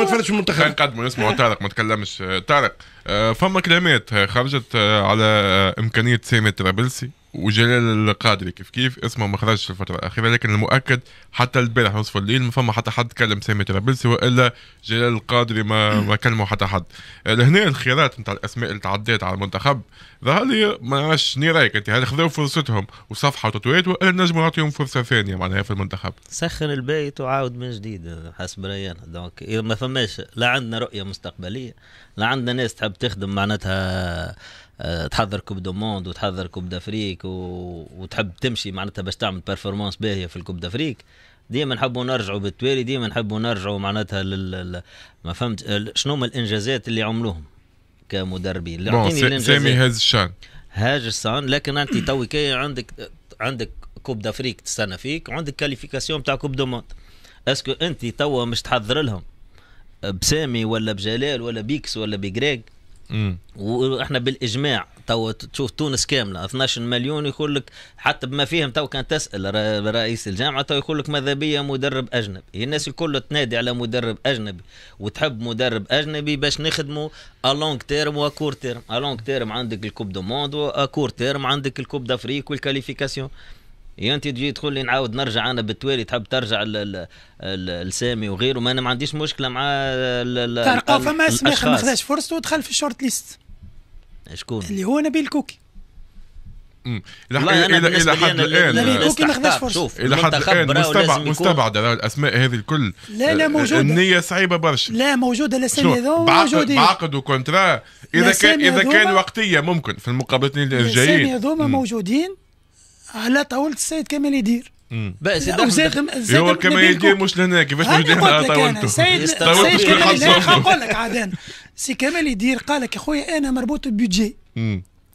ما تفرجش في المنتخب نقدموا نسمعوا طارق ما تكلمش طارق آه، فما كلمات آه، خرجت آه، على امكانيه سامي ترابلسي وجلال القادري كيف كيف اسمه ما خرجش في الفتره الاخيره لكن المؤكد حتى البارح نصف الليل ما فما حتى حد كلم سامي ترابلسي والا جلال القادري ما ما كلموا حتى حد آه، لهنا الخيارات نتاع الاسماء اللي تعدات على المنتخب ظهر لي ما نعرفش شنو رايك انت هل خذوا فرصتهم وصفحه وتطويت والا نجموا نعطيهم فرصه ثانيه معناها في المنتخب سخن البيت وعاود من جديد حسب راينا دونك اذا إيه، ما فماش لا عندنا رؤيه مستقبليه لا عندنا ناس تحب تخدم معناتها آه، تحضر كوب دو موند وتحضر كوب دافريك وتحب تمشي معناتها باش تعمل بيرفورمانس باهيه في الكوب دافريك ديما نحبوا نرجعوا بالتوالي ديما نحبوا نرجعوا معناتها لل... ما فهمت آه، شنو هما الانجازات اللي عملوهم كمدربين اللي سامي هاز الشان هاج الشان لكن انت تو عندك عندك كوب دافريك تستنى فيك وعندك كاليفيكاسيون بتاع كوب دو موند اسكو انت توا مش تحضر لهم بسامي ولا بجلال ولا بيكس ولا بجريج واحنا بالاجماع تو تشوف تونس كامله 12 مليون يقول لك حتى بما فيهم تو كان تسال رئيس الجامعه تو يقول لك ماذا بيا مدرب اجنبي الناس الكل تنادي على مدرب اجنبي وتحب مدرب اجنبي باش نخدموا الونغ تيرم وكور تيرم الونغ تيرم عندك الكوب دو موند وكور تيرم عندك الكوب دافريك والكاليفيكاسيون يا انت تجي تقول لي نعاود نرجع انا بالتوالي تحب ترجع لسامي وغيره ما انا ما عنديش مشكله مع ترقى فما اسم ما خذاش فرصته ودخل في الشورت ليست شكون اللي هو نبيل كوكي الى الى حد الان نبيل كوكي ما فرصه الى حد الان مستبعد مستبعد الاسماء هذه الكل لا لا آه، موجوده النيه صعيبه برشا لا موجوده الاسماء هذو موجودين بعقد وكونترا اذا كان اذا كان وقتيه ممكن في المقابلتين الجايين الاسماء هذوما موجودين على آه، طاولة السيد كمال يدير بس هو كما يدير مش لهنا كيفاش موجود على طاولته سيد كمال نقول لك عاد سي كمال يدير قال لك يا خويا انا مربوط ببيدجي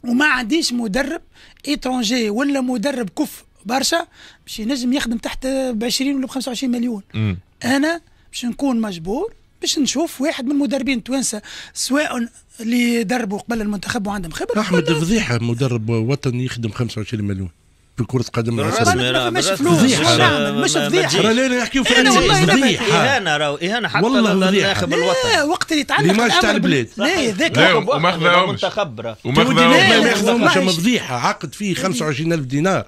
وما عنديش مدرب ايترونجي ولا مدرب كف برشا باش ينجم يخدم تحت ب 20 ولا ب 25 مليون مم. انا باش نكون مجبور باش نشوف واحد من المدربين التوانسه سواء اللي دربوا قبل المنتخب وعندهم خبره احمد فضيحه مدرب وطني يخدم 25 مليون في كرة قدم الرسمي راه مش فلوس نعم، مش فضيحه راه إيه، إيه، إيه، لا لا نحكيو في فضيحه اهانه راه اهانه حتى للناخب الوطني وقت اللي تعلم ليماج تاع البلاد لا ذاك وما خذاهمش وما خذاهمش فضيحه عقد فيه 25000 دينار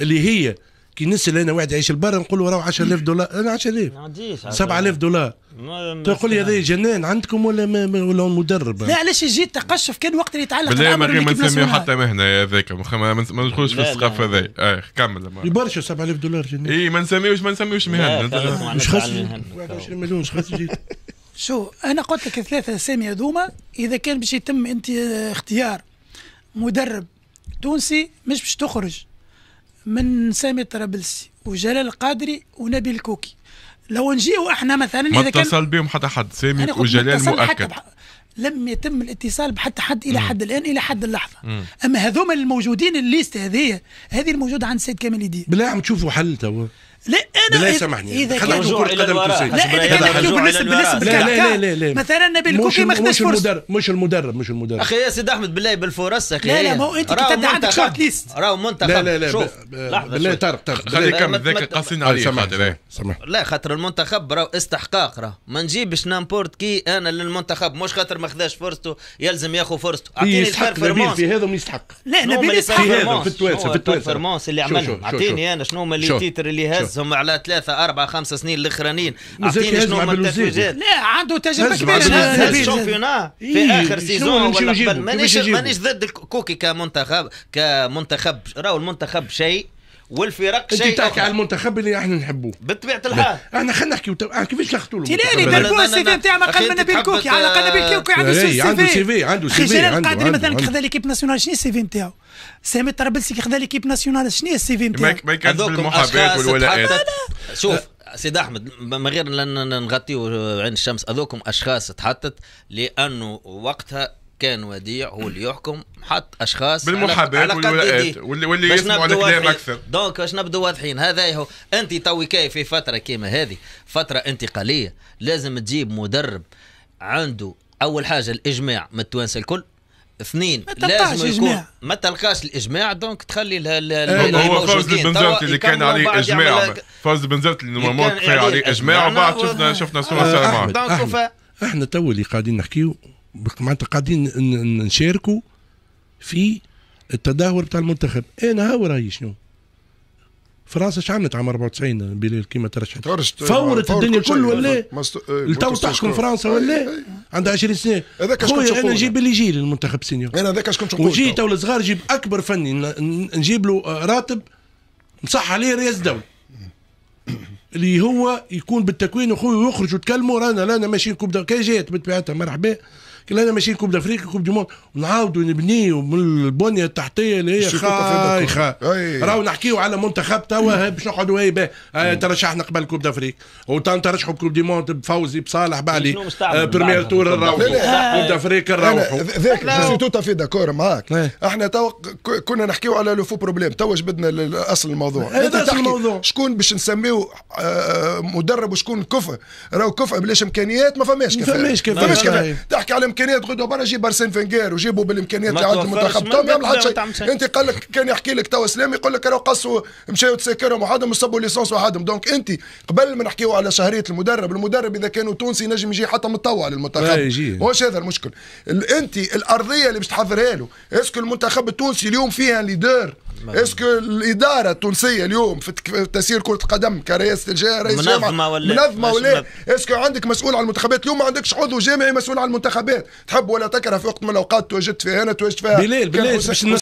اللي هي كي نسال انا واحد يعيش البر نقول له راهو 10000 دولار انا 10000 7000 دولار تقول لي هذا جنان عندكم ولا ما ولا مدرب لا علاش يجي التقشف كان وقت اللي يتعلق بالله ما غير ما نسميو حتى مهنه هذاك ما ندخلوش في السقف هذا ايه كمل برشا 7000 دولار جنان اي ما نسميوش ما نسميوش مهنه مش خاص 21 مليون مش خاص شو انا قلت لك ثلاثه اسامي هذوما اذا كان باش يتم انت اختيار مدرب تونسي مش باش تخرج من سامي الطرابلسي وجلال القادري ونبيل كوكي لو نجيو احنا مثلا ما اتصل بهم حتى حد سامي وجلال مؤكد لم يتم الاتصال بحتى حد الى حد الان الى حد اللحظه اما هذوما الموجودين الليست هذه هذه الموجوده عند سيد كامل يدير بالله عم تشوفوا حل توا لا انا يعني لا سامحني اذا كان رجوع الى الوراء لا انا كان بالنسبه بالنسبه لا لا لا مثلا نبيل كوكي ما خداش فرصه المدرب مش المدرب مش المدرب اخي يا سيد احمد بالله بالفرص اخي لا لا ما هو انت كنت عندك شورت ليست راهو منتخب لا لا لا شوف بالله طارق طارق خليك كمل ذاك قاسين عليه خاطر لا خاطر المنتخب راهو استحقاق راهو ما نجيبش نامبورت كي انا للمنتخب مش خاطر ما خداش فرصته يلزم ياخذ فرصته اعطيني البيرفورمانس في هذا يستحق لا نبيل يستحق في التوانسه في التوالسه اللي عملها اعطيني انا شنو هما اللي تيتر اللي هز الغاز هم على ثلاثة أربعة خمسة سنين الأخرانيين أعطيني شنو هما التتويجات لا عنده تجربة كبيرة الشامبيونان في إيه، آخر سيزون ولا قبل مانيش ضد كوكي كمنتخب كمنتخب راهو المنتخب شيء والفرق شيء انت تحكي على المنتخب اللي احنا نحبوه بطبيعه الحال احنا خلينا نحكي كيفاش لخطوا له تيلاني دربوا السي في ما قال من نبيل كوكي على الاقل آه، نبيل كوكي عنده إيه، إيه، سي في عنده سي في عنده سي في عنده القادري مثلا كي خذا ليكيب ناسيونال شنو السي في نتاعو سامي الطرابلسي كي خذا ليكيب ناسيونال شنو السي في نتاعو ما يكانش بالمحاباه والولاءات شوف سيد احمد من غير نغطيو عين الشمس هذوكم اشخاص تحطت لانه وقتها كان وديع هو اللي يحكم حط اشخاص بالمحاباه والولاءات إيه، واللي, واللي يسمعوا الكلام اكثر دونك باش نبدو واضحين هذا هو انت توي كاي في فتره كيما هذه فتره انتقاليه لازم تجيب مدرب عنده اول حاجه الاجماع من التوانسه الكل اثنين لازم يكون إجماع. ما تلقاش الاجماع دونك تخلي لها هو فوز البنزرت اللي كان عليه اجماع فوز البنزرت اللي نورمالمون كفايه عليه اجماع وبعد شفنا شفنا صوره أه، سلمان دونك احنا تو اللي قاعدين نحكيو معناتها قاعدين نشاركوا في التدهور بتاع المنتخب انا هو رايي شنو فرنسا اش عملت عام 94 بليل كيما ترشحت فورت, فورت الدنيا كل ولا تو تحكم فرنسا ولا عندها 20 سنه هذاك كنت انا نجيب اللي يجي للمنتخب سينيور انا هذاك كنت نقول ونجي تو الصغار نجيب اكبر فني نجيب له آه، راتب مصح عليه رئيس دولة اللي هو يكون بالتكوين اخويا ويخرجوا يتكلموا رانا رانا ماشيين كوب كي جات بطبيعتها مرحبا هذا ماشيين كوب دافريكي كوب دي موند ونعاودوا نبنيو من البنيه التحتيه اللي هي خايخه راهو نحكيو على منتخب توا باش نقعدوا هاي آه، ترشحنا قبل كوب دافريك وتان ترشحوا بكوب دي موند بفوزي بصالح بالي آه، بريمير تور نروحوا كوب دافريك نروحوا ذاك جو تو تافي داكور معاك إيه. احنا توا كنا نحكيو على لو فو بروبليم توا جبدنا اصل الموضوع هذا إيه، اصل الموضوع شكون باش نسميو آه، مدرب وشكون كفء راهو كفء بلاش امكانيات ما فماش كفاءه ما فماش كفاءه إيه. تحكي على الامكانيات غدوه برا جيب ارسن فنجير وجيبوا بالامكانيات اللي عند المنتخب توم يعمل حتى شيء انت قال لك كان يحكي لك تو سلام يقول لك راهو قصوا مشاو تسكرهم وحدهم وصبوا ليسونس وحدهم دونك انت قبل ما نحكيو على شهريه المدرب المدرب اذا كانوا تونسي نجم يجي حتى متطوع للمنتخب واش هذا المشكل انت الارضيه اللي باش تحضرها له اسكو المنتخب التونسي اليوم فيها ليدر اسكو الاداره التونسيه اليوم في تسيير كره القدم كرئاسه الجهه رئيس منظمه ولا منظمه ولا اسكو إيه؟ عندك مسؤول على المنتخبات اليوم ما عندكش عضو جامعي مسؤول على المنتخبات تحب ولا تكره في وقت من الاوقات تواجدت فيها انا تواجدت فيها بليل بلال